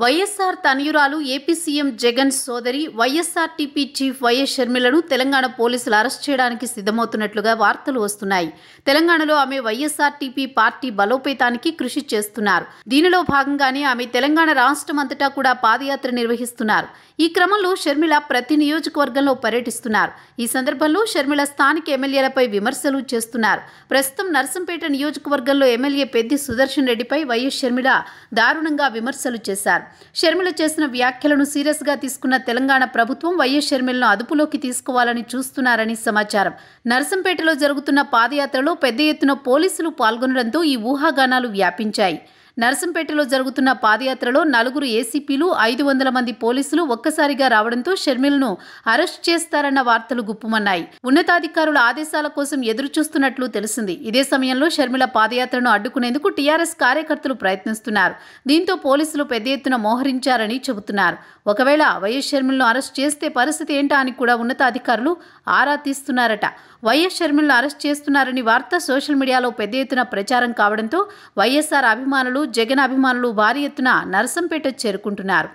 వైఎస్ఆర్ తనయురాలు AP CM Jagan సోదరి YSRTP chief YS షర్మిలను తెలంగాణ పోలీసులు అరెస్ట్ చేయడానికి సిద్ధమవుతున్నట్లుగా వార్తలు వస్తున్నాయి తెలంగాణలో ఆమె వైఎస్ఆర్టీపీ పార్టీ బలోపేతానికి కృషి చేస్తున్నారు దీనిలో భాగంగానే ఆమె తెలంగాణ రాష్ట్రం అంతటా కూడా పాదయాత్ర నిర్వహిస్తున్నారు ఈ క్రమంలో షర్మిల ప్రతి నియోజకవర్గంలో పర్యటిస్తున్నారు ఈ సందర్భంలో షర్మిల స్థానిక ఎమ్మెల్యేలపై విమర్శలు చేస్తున్నారు ప్రస్తుతం నర్సంపేట నియోజకవర్గంలో ఎమ్మెల్యే పెద్ది సుదర్శన్ రెడ్డిపై వైఎస్ షర్మిల దారుణంగా విమర్శలు చేశారు చేశారు షర్మిల చేసిన వ్యాఖ్యలను సీరియస్ గా తీసుకున్న తెలంగాణ ప్రభుత్వం వైఎస్ షర్మిలను అదుపులోకి తీసుకోవాలని చూస్తున్నారని సమాచారం నర్సంపేటలో జరుగుతున్న పాదయాత్రలో పెద్ద ఎత్తున పోలీసులు పాల్గొనడంతో ఈ ఊహాగానాలు వ్యాపించాయి నరసంపేటలో జరుగుతున్న పాదయాత్రలో నలుగురు ఏసీపీలు ఐదు వందల మంది పోలీసులు ఒక్కసారిగా రావడంతో షర్మిలను అరెస్ట్ చేస్తారన్న వార్తలు గుప్పుమన్నాయి ఉన్నతాధికారుల ఆదేశాల కోసం ఎదురుచూస్తున్నట్లు తెలిసింది ఇదే సమయంలో షర్మిల పాదయాత్రను అడ్డుకునేందుకు టీఆర్ఎస్ కార్యకర్తలు ప్రయత్నిస్తున్నారు దీంతో పోలీసులు పెద్ద ఎత్తున మోహరించారని చెబుతున్నారు ఒకవేళ వైఎస్ షర్మిలను అరెస్ట్ చేస్తే పరిస్థితి ఏంటా అని కూడా ఉన్నతాధికారులు ఆరా తీస్తున్నారట వైఎస్ షర్మిలను అరెస్ట్ చేస్తున్నారని వార్త సోషల్ మీడియాలో పెద్ద ఎత్తున ప్రచారం కావడంతో వైఎస్ఆర్ అభిమానులు జగన్ అభిమానులు భారీ ఎత్తున నర్సంపేట చేరుకుంటున్నారు